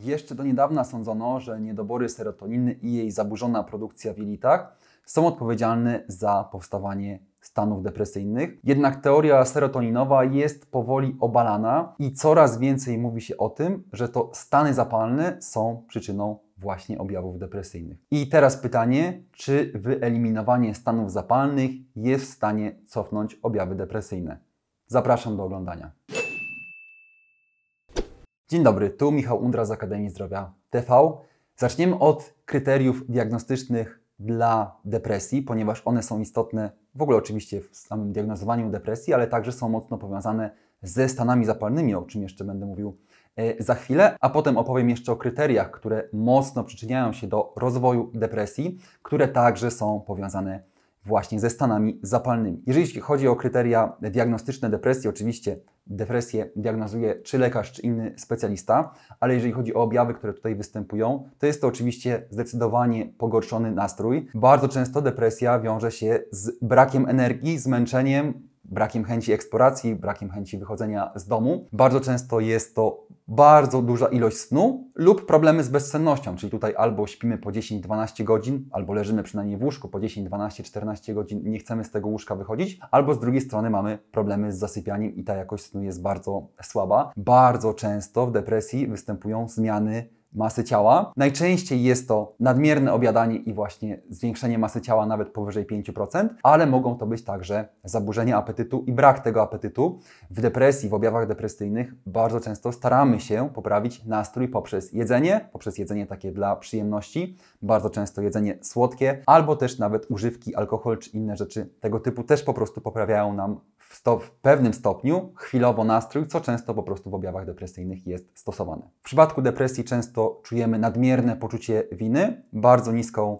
Jeszcze do niedawna sądzono, że niedobory serotoniny i jej zaburzona produkcja w jelitach są odpowiedzialne za powstawanie stanów depresyjnych. Jednak teoria serotoninowa jest powoli obalana i coraz więcej mówi się o tym, że to stany zapalne są przyczyną właśnie objawów depresyjnych. I teraz pytanie, czy wyeliminowanie stanów zapalnych jest w stanie cofnąć objawy depresyjne? Zapraszam do oglądania. Dzień dobry, tu Michał Undra z Akademii Zdrowia TV. Zaczniemy od kryteriów diagnostycznych dla depresji, ponieważ one są istotne w ogóle oczywiście w samym diagnozowaniu depresji, ale także są mocno powiązane ze stanami zapalnymi, o czym jeszcze będę mówił e, za chwilę, a potem opowiem jeszcze o kryteriach, które mocno przyczyniają się do rozwoju depresji, które także są powiązane właśnie ze stanami zapalnymi. Jeżeli chodzi o kryteria diagnostyczne depresji, oczywiście depresję diagnozuje czy lekarz, czy inny specjalista, ale jeżeli chodzi o objawy, które tutaj występują, to jest to oczywiście zdecydowanie pogorszony nastrój. Bardzo często depresja wiąże się z brakiem energii, zmęczeniem, brakiem chęci eksploracji, brakiem chęci wychodzenia z domu. Bardzo często jest to bardzo duża ilość snu lub problemy z bezsennością, czyli tutaj albo śpimy po 10-12 godzin, albo leżymy przynajmniej w łóżku po 10, 12, 14 godzin, nie chcemy z tego łóżka wychodzić, albo z drugiej strony mamy problemy z zasypianiem i ta jakość snu jest bardzo słaba. Bardzo często w depresji występują zmiany masy ciała. Najczęściej jest to nadmierne obiadanie i właśnie zwiększenie masy ciała nawet powyżej 5%, ale mogą to być także zaburzenia apetytu i brak tego apetytu. W depresji, w objawach depresyjnych bardzo często staramy się poprawić nastrój poprzez jedzenie, poprzez jedzenie takie dla przyjemności, bardzo często jedzenie słodkie, albo też nawet używki, alkohol czy inne rzeczy tego typu też po prostu poprawiają nam stop, w pewnym stopniu chwilowo nastrój, co często po prostu w objawach depresyjnych jest stosowane. W przypadku depresji często czujemy nadmierne poczucie winy, bardzo niską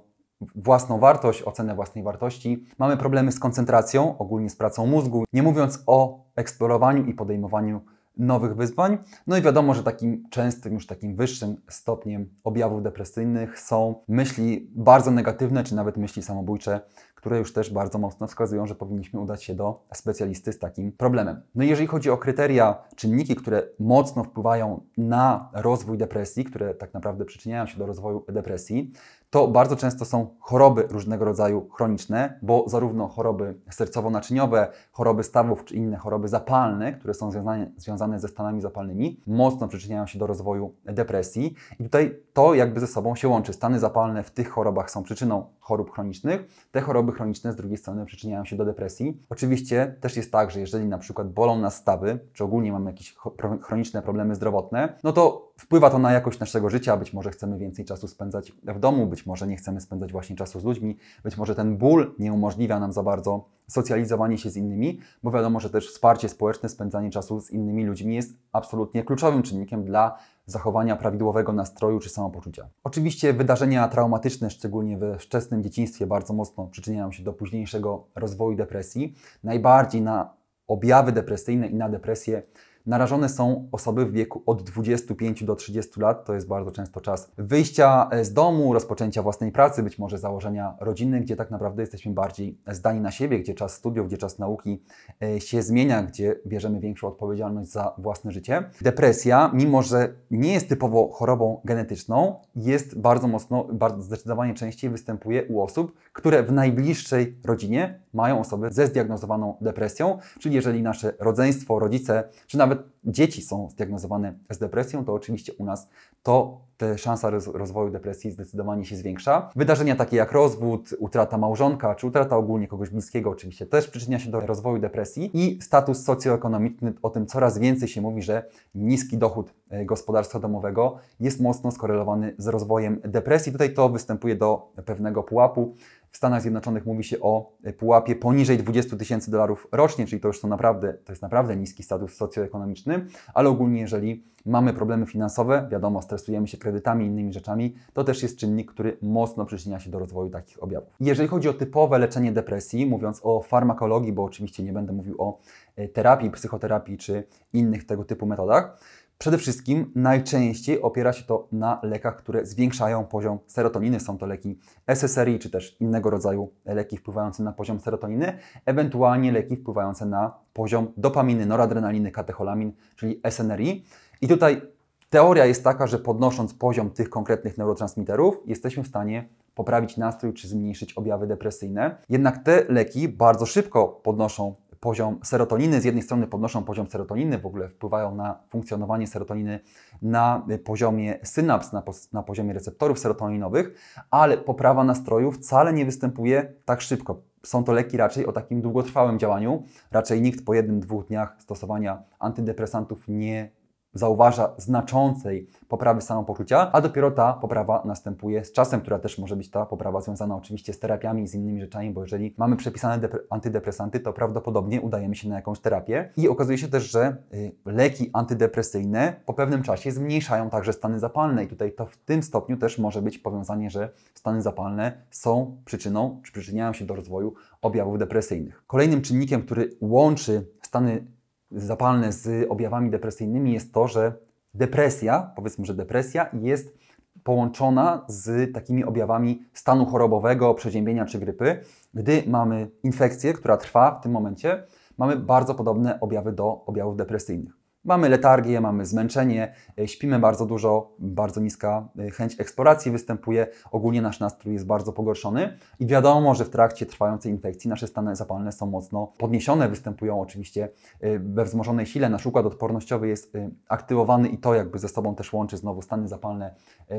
własną wartość, ocenę własnej wartości. Mamy problemy z koncentracją, ogólnie z pracą mózgu, nie mówiąc o eksplorowaniu i podejmowaniu nowych wyzwań. No i wiadomo, że takim częstym, już takim wyższym stopniem objawów depresyjnych są myśli bardzo negatywne, czy nawet myśli samobójcze, które już też bardzo mocno wskazują, że powinniśmy udać się do specjalisty z takim problemem. No i jeżeli chodzi o kryteria, czynniki, które mocno wpływają na rozwój depresji, które tak naprawdę przyczyniają się do rozwoju depresji, to bardzo często są choroby różnego rodzaju chroniczne, bo zarówno choroby sercowo-naczyniowe, choroby stawów czy inne choroby zapalne, które są związane, związane ze stanami zapalnymi, mocno przyczyniają się do rozwoju depresji. I tutaj to jakby ze sobą się łączy. Stany zapalne w tych chorobach są przyczyną chorób chronicznych. Te choroby choroby chroniczne z drugiej strony przyczyniają się do depresji. Oczywiście też jest tak, że jeżeli na przykład bolą nas stawy, czy ogólnie mamy jakieś chroniczne problemy zdrowotne, no to wpływa to na jakość naszego życia. Być może chcemy więcej czasu spędzać w domu, być może nie chcemy spędzać właśnie czasu z ludźmi, być może ten ból nie umożliwia nam za bardzo socjalizowanie się z innymi, bo wiadomo, że też wsparcie społeczne, spędzanie czasu z innymi ludźmi jest absolutnie kluczowym czynnikiem dla zachowania prawidłowego nastroju czy samopoczucia. Oczywiście wydarzenia traumatyczne, szczególnie we wczesnym dzieciństwie, bardzo mocno przyczyniają się do późniejszego rozwoju depresji. Najbardziej na objawy depresyjne i na depresję Narażone są osoby w wieku od 25 do 30 lat, to jest bardzo często czas wyjścia e, z domu, rozpoczęcia własnej pracy, być może założenia rodziny, gdzie tak naprawdę jesteśmy bardziej zdani na siebie, gdzie czas studiów, gdzie czas nauki e, się zmienia, gdzie bierzemy większą odpowiedzialność za własne życie. Depresja, mimo że nie jest typowo chorobą genetyczną, jest bardzo mocno, bardzo zdecydowanie częściej występuje u osób, które w najbliższej rodzinie mają osoby ze zdiagnozowaną depresją, czyli jeżeli nasze rodzeństwo, rodzice, czy nawet nawet dzieci są zdiagnozowane z depresją, to oczywiście u nas to te szansa rozwoju depresji zdecydowanie się zwiększa. Wydarzenia takie jak rozwód, utrata małżonka czy utrata ogólnie kogoś bliskiego oczywiście też przyczynia się do rozwoju depresji i status socjoekonomiczny, o tym coraz więcej się mówi, że niski dochód e, gospodarstwa domowego jest mocno skorelowany z rozwojem depresji. Tutaj to występuje do pewnego pułapu. W Stanach Zjednoczonych mówi się o pułapie poniżej 20 tysięcy dolarów rocznie, czyli to już to naprawdę, to jest naprawdę niski status socjoekonomiczny, ale ogólnie jeżeli mamy problemy finansowe, wiadomo, stresujemy się kredytami i innymi rzeczami, to też jest czynnik, który mocno przyczynia się do rozwoju takich objawów. Jeżeli chodzi o typowe leczenie depresji, mówiąc o farmakologii, bo oczywiście nie będę mówił o e, terapii, psychoterapii czy innych tego typu metodach, Przede wszystkim najczęściej opiera się to na lekach, które zwiększają poziom serotoniny. Są to leki SSRI czy też innego rodzaju leki wpływające na poziom serotoniny, ewentualnie leki wpływające na poziom dopaminy, noradrenaliny, katecholamin, czyli SNRI. I tutaj teoria jest taka, że podnosząc poziom tych konkretnych neurotransmiterów, jesteśmy w stanie poprawić nastrój czy zmniejszyć objawy depresyjne. Jednak te leki bardzo szybko podnoszą poziom serotoniny. Z jednej strony podnoszą poziom serotoniny, w ogóle wpływają na funkcjonowanie serotoniny na poziomie synaps, na, na poziomie receptorów serotoninowych, ale poprawa nastroju wcale nie występuje tak szybko. Są to leki raczej o takim długotrwałym działaniu. Raczej nikt po jednym, dwóch dniach stosowania antydepresantów nie zauważa znaczącej poprawy samopoczucia, a dopiero ta poprawa następuje z czasem, która też może być ta poprawa związana oczywiście z terapiami i z innymi rzeczami, bo jeżeli mamy przepisane antydepresanty, to prawdopodobnie udajemy się na jakąś terapię i okazuje się też, że y, leki antydepresyjne po pewnym czasie zmniejszają także stany zapalne i tutaj to w tym stopniu też może być powiązanie, że stany zapalne są przyczyną, czy przyczyniają się do rozwoju objawów depresyjnych. Kolejnym czynnikiem, który łączy stany zapalne z objawami depresyjnymi jest to, że depresja, powiedzmy, że depresja jest połączona z takimi objawami stanu chorobowego, przeziębienia czy grypy. Gdy mamy infekcję, która trwa w tym momencie, mamy bardzo podobne objawy do objawów depresyjnych. Mamy letargię, mamy zmęczenie, e, śpimy bardzo dużo, bardzo niska e, chęć eksploracji występuje, ogólnie nasz nastrój jest bardzo pogorszony i wiadomo, że w trakcie trwającej infekcji nasze stany zapalne są mocno podniesione, występują oczywiście e, we wzmożonej sile, nasz układ odpornościowy jest aktywowany i to jakby ze sobą też łączy znowu stany zapalne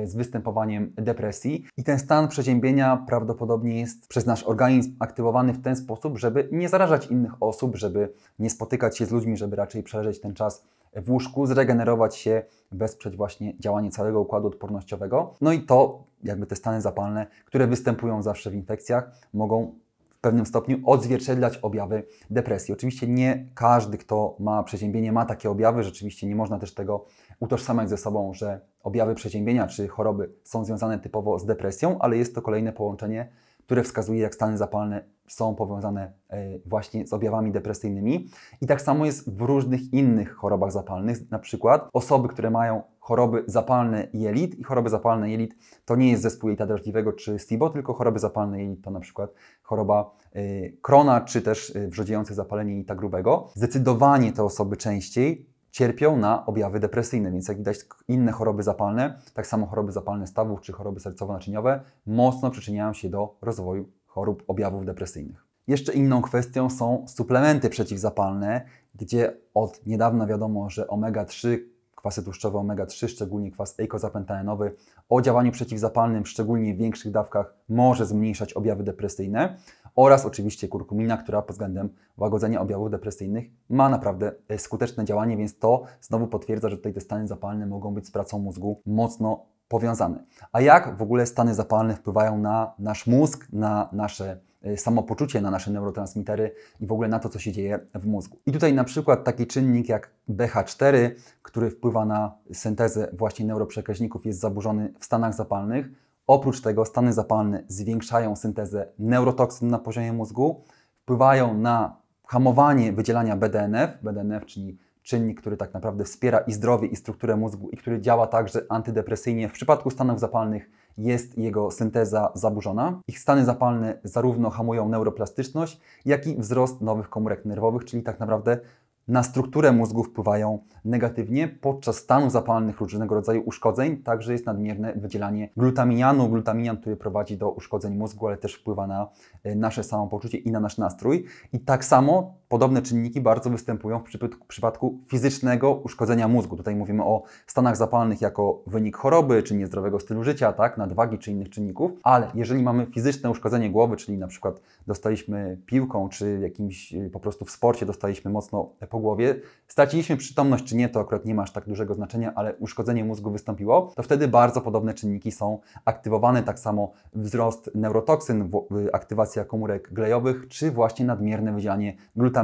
z występowaniem depresji i ten stan przeziębienia prawdopodobnie jest przez nasz organizm aktywowany w ten sposób, żeby nie zarażać innych osób, żeby nie spotykać się z ludźmi, żeby raczej przeleżeć ten czas w łóżku, zregenerować się, wesprzeć właśnie działanie całego układu odpornościowego. No i to, jakby te stany zapalne, które występują zawsze w infekcjach, mogą w pewnym stopniu odzwierciedlać objawy depresji. Oczywiście nie każdy, kto ma przeziębienie, ma takie objawy. Rzeczywiście nie można też tego utożsamiać ze sobą, że objawy przeziębienia czy choroby są związane typowo z depresją, ale jest to kolejne połączenie, które wskazuje, jak stany zapalne są powiązane e, właśnie z objawami depresyjnymi. I tak samo jest w różnych innych chorobach zapalnych. Na przykład osoby, które mają choroby zapalne jelit i choroby zapalne jelit to nie jest zespół jelita drażliwego czy STIBO, tylko choroby zapalne jelit to na przykład choroba e, krona czy też e, wrzodziejące zapalenie jelita grubego. Zdecydowanie te osoby częściej cierpią na objawy depresyjne, więc jak widać inne choroby zapalne, tak samo choroby zapalne stawów czy choroby sercowo-naczyniowe mocno przyczyniają się do rozwoju chorób objawów depresyjnych. Jeszcze inną kwestią są suplementy przeciwzapalne, gdzie od niedawna wiadomo, że omega-3, kwasy tłuszczowe omega-3, szczególnie kwas eikozapentaenowy, o działaniu przeciwzapalnym, szczególnie w większych dawkach, może zmniejszać objawy depresyjne oraz oczywiście kurkumina, która pod względem łagodzenia objawów depresyjnych ma naprawdę e, skuteczne działanie, więc to znowu potwierdza, że tutaj te stany zapalne mogą być z pracą mózgu mocno powiązany. A jak w ogóle stany zapalne wpływają na nasz mózg, na nasze e, samopoczucie, na nasze neurotransmitery i w ogóle na to, co się dzieje w mózgu. I tutaj na przykład taki czynnik jak BH4, który wpływa na syntezę właśnie neuroprzekaźników, jest zaburzony w stanach zapalnych. Oprócz tego stany zapalne zwiększają syntezę neurotoksyn na poziomie mózgu, wpływają na hamowanie wydzielania BDNF, BDNF czyli czynnik, który tak naprawdę wspiera i zdrowie, i strukturę mózgu, i który działa także antydepresyjnie. W przypadku stanów zapalnych jest jego synteza zaburzona. Ich stany zapalne zarówno hamują neuroplastyczność, jak i wzrost nowych komórek nerwowych, czyli tak naprawdę na strukturę mózgu wpływają negatywnie. Podczas stanów zapalnych różnego rodzaju uszkodzeń także jest nadmierne wydzielanie glutaminianu. Glutaminian, który prowadzi do uszkodzeń mózgu, ale też wpływa na e, nasze samopoczucie i na nasz nastrój. I tak samo Podobne czynniki bardzo występują w przypadku fizycznego uszkodzenia mózgu. Tutaj mówimy o stanach zapalnych jako wynik choroby czy niezdrowego stylu życia, tak, nadwagi czy innych czynników, ale jeżeli mamy fizyczne uszkodzenie głowy, czyli na przykład dostaliśmy piłką czy jakimś y, po prostu w sporcie dostaliśmy mocno po głowie, straciliśmy przytomność czy nie, to akurat nie ma aż tak dużego znaczenia, ale uszkodzenie mózgu wystąpiło, to wtedy bardzo podobne czynniki są aktywowane, tak samo wzrost neurotoksyn, aktywacja komórek glejowych czy właśnie nadmierne wydzielanie glutamatu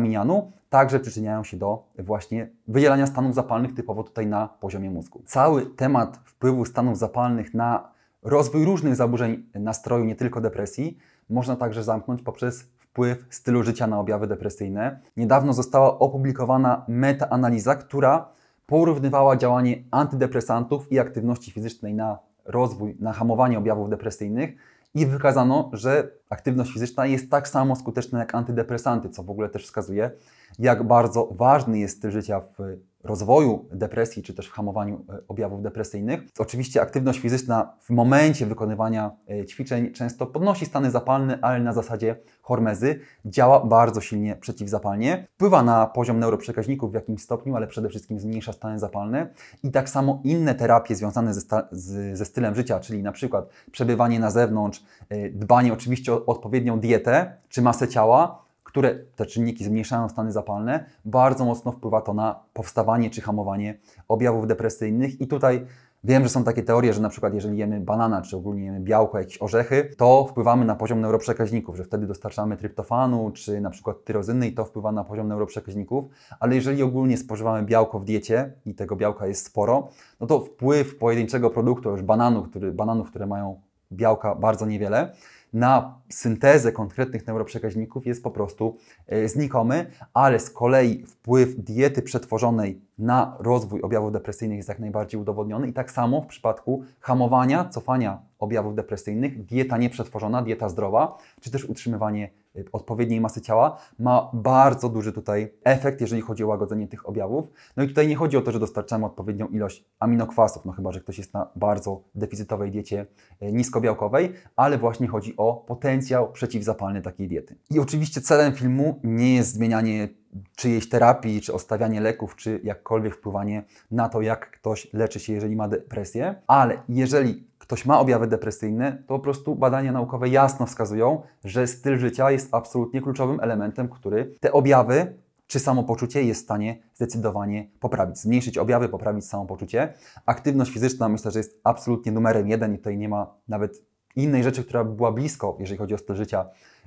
także przyczyniają się do właśnie wydzielania stanów zapalnych typowo tutaj na poziomie mózgu. Cały temat wpływu stanów zapalnych na rozwój różnych zaburzeń nastroju, nie tylko depresji, można także zamknąć poprzez wpływ stylu życia na objawy depresyjne. Niedawno została opublikowana metaanaliza, która porównywała działanie antydepresantów i aktywności fizycznej na rozwój, na hamowanie objawów depresyjnych i wykazano, że aktywność fizyczna jest tak samo skuteczna jak antydepresanty, co w ogóle też wskazuje, jak bardzo ważny jest styl życia w rozwoju depresji czy też w hamowaniu e, objawów depresyjnych. Oczywiście aktywność fizyczna w momencie wykonywania e, ćwiczeń często podnosi stany zapalne, ale na zasadzie hormezy działa bardzo silnie przeciwzapalnie, wpływa na poziom neuroprzekaźników w jakimś stopniu, ale przede wszystkim zmniejsza stany zapalne i tak samo inne terapie związane ze, z, ze stylem życia, czyli na przykład przebywanie na zewnątrz, e, dbanie oczywiście o odpowiednią dietę czy masę ciała, które te czynniki zmniejszają stany zapalne, bardzo mocno wpływa to na powstawanie czy hamowanie objawów depresyjnych. I tutaj Wiem, że są takie teorie, że na przykład jeżeli jemy banana, czy ogólnie jemy białko, jakieś orzechy, to wpływamy na poziom neuroprzekaźników, że wtedy dostarczamy tryptofanu, czy na przykład tyrozyny i to wpływa na poziom neuroprzekaźników, ale jeżeli ogólnie spożywamy białko w diecie i tego białka jest sporo, no to wpływ pojedynczego produktu, już bananów, który, bananów, które mają białka bardzo niewiele, na syntezę konkretnych neuroprzekaźników jest po prostu e, znikomy, ale z kolei wpływ diety przetworzonej na rozwój objawów depresyjnych jest jak najbardziej udowodniony i tak samo w przypadku hamowania, cofania objawów depresyjnych, dieta nieprzetworzona, dieta zdrowa, czy też utrzymywanie Y, odpowiedniej masy ciała, ma bardzo duży tutaj efekt, jeżeli chodzi o łagodzenie tych objawów. No i tutaj nie chodzi o to, że dostarczamy odpowiednią ilość aminokwasów, no chyba, że ktoś jest na bardzo deficytowej diecie y, niskobiałkowej, ale właśnie chodzi o potencjał przeciwzapalny takiej diety. I oczywiście celem filmu nie jest zmienianie czyjejś terapii, czy ostawianie leków, czy jakkolwiek wpływanie na to, jak ktoś leczy się, jeżeli ma depresję, ale jeżeli ktoś ma objawy depresyjne, to po prostu badania naukowe jasno wskazują, że styl życia jest absolutnie kluczowym elementem, który te objawy czy samopoczucie jest w stanie zdecydowanie poprawić, zmniejszyć objawy, poprawić samopoczucie. Aktywność fizyczna myślę, że jest absolutnie numerem jeden i tutaj nie ma nawet innej rzeczy, która by była blisko, jeżeli chodzi o styl życia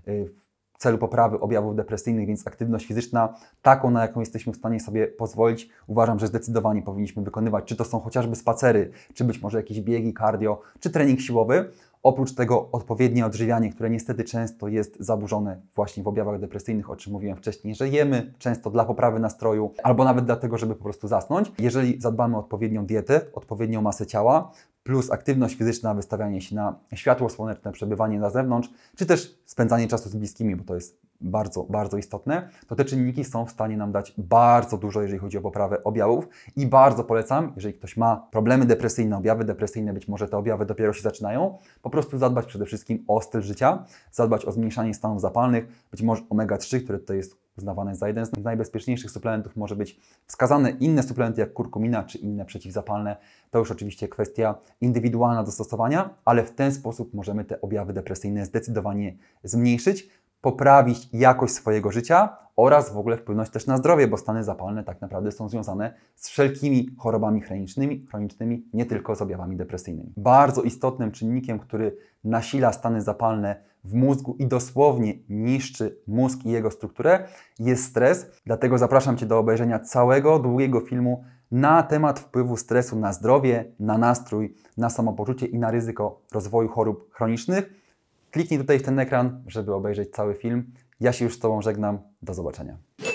y, celu poprawy objawów depresyjnych, więc aktywność fizyczna, taką na jaką jesteśmy w stanie sobie pozwolić, uważam, że zdecydowanie powinniśmy wykonywać. Czy to są chociażby spacery, czy być może jakieś biegi, cardio, czy trening siłowy. Oprócz tego odpowiednie odżywianie, które niestety często jest zaburzone właśnie w objawach depresyjnych, o czym mówiłem wcześniej, że jemy często dla poprawy nastroju albo nawet dlatego, żeby po prostu zasnąć. Jeżeli zadbamy o odpowiednią dietę, odpowiednią masę ciała, plus aktywność fizyczna, wystawianie się na światło słoneczne, przebywanie na zewnątrz, czy też spędzanie czasu z bliskimi, bo to jest bardzo, bardzo istotne, to te czynniki są w stanie nam dać bardzo dużo, jeżeli chodzi o poprawę objawów i bardzo polecam, jeżeli ktoś ma problemy depresyjne, objawy depresyjne, być może te objawy dopiero się zaczynają, po prostu zadbać przede wszystkim o styl życia, zadbać o zmniejszanie stanów zapalnych, być może omega-3, które tutaj jest uznawany za jeden z najbezpieczniejszych suplementów może być wskazane inne suplementy jak kurkumina czy inne przeciwzapalne. To już oczywiście kwestia indywidualna do stosowania, ale w ten sposób możemy te objawy depresyjne zdecydowanie zmniejszyć poprawić jakość swojego życia oraz w ogóle wpłynąć też na zdrowie, bo stany zapalne tak naprawdę są związane z wszelkimi chorobami chronicznymi, chronicznymi nie tylko z objawami depresyjnymi. Bardzo istotnym czynnikiem, który nasila stany zapalne w mózgu i dosłownie niszczy mózg i jego strukturę, jest stres. Dlatego zapraszam Cię do obejrzenia całego długiego filmu na temat wpływu stresu na zdrowie, na nastrój, na samopoczucie i na ryzyko rozwoju chorób chronicznych Kliknij tutaj w ten ekran, żeby obejrzeć cały film. Ja się już z Tobą żegnam. Do zobaczenia.